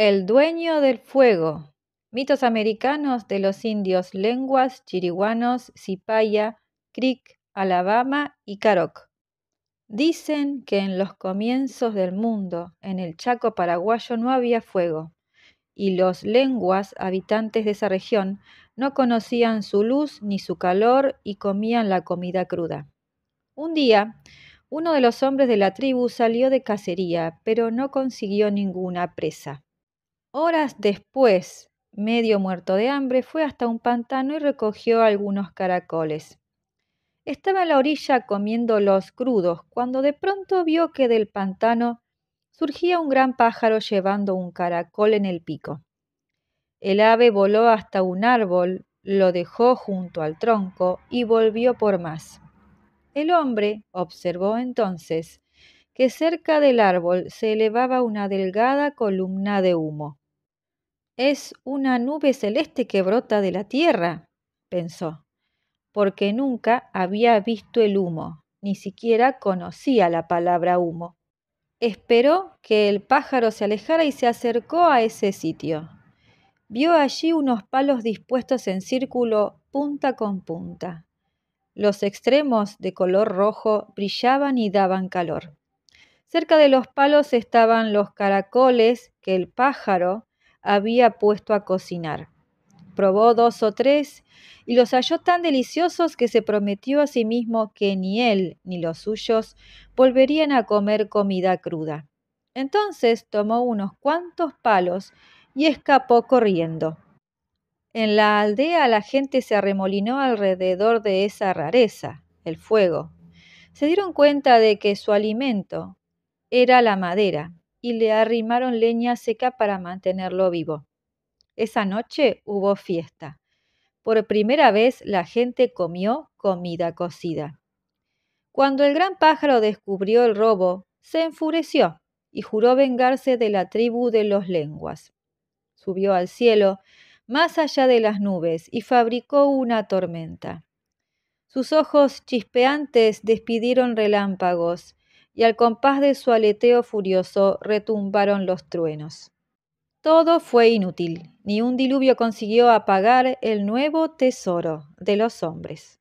El dueño del fuego. Mitos americanos de los indios lenguas, chiriguanos, Cipaya, Creek, Alabama y caroc. Dicen que en los comienzos del mundo, en el Chaco paraguayo no había fuego, y los lenguas habitantes de esa región no conocían su luz ni su calor y comían la comida cruda. Un día, uno de los hombres de la tribu salió de cacería, pero no consiguió ninguna presa. Horas después, medio muerto de hambre, fue hasta un pantano y recogió algunos caracoles. Estaba a la orilla comiendo los crudos cuando de pronto vio que del pantano surgía un gran pájaro llevando un caracol en el pico. El ave voló hasta un árbol, lo dejó junto al tronco y volvió por más. El hombre observó entonces que cerca del árbol se elevaba una delgada columna de humo. Es una nube celeste que brota de la tierra, pensó, porque nunca había visto el humo, ni siquiera conocía la palabra humo. Esperó que el pájaro se alejara y se acercó a ese sitio. Vio allí unos palos dispuestos en círculo punta con punta. Los extremos de color rojo brillaban y daban calor. Cerca de los palos estaban los caracoles que el pájaro había puesto a cocinar. Probó dos o tres y los halló tan deliciosos que se prometió a sí mismo que ni él ni los suyos volverían a comer comida cruda. Entonces tomó unos cuantos palos y escapó corriendo. En la aldea la gente se arremolinó alrededor de esa rareza, el fuego. Se dieron cuenta de que su alimento, era la madera, y le arrimaron leña seca para mantenerlo vivo. Esa noche hubo fiesta. Por primera vez la gente comió comida cocida. Cuando el gran pájaro descubrió el robo, se enfureció y juró vengarse de la tribu de los lenguas. Subió al cielo, más allá de las nubes, y fabricó una tormenta. Sus ojos chispeantes despidieron relámpagos, y al compás de su aleteo furioso retumbaron los truenos. Todo fue inútil, ni un diluvio consiguió apagar el nuevo tesoro de los hombres.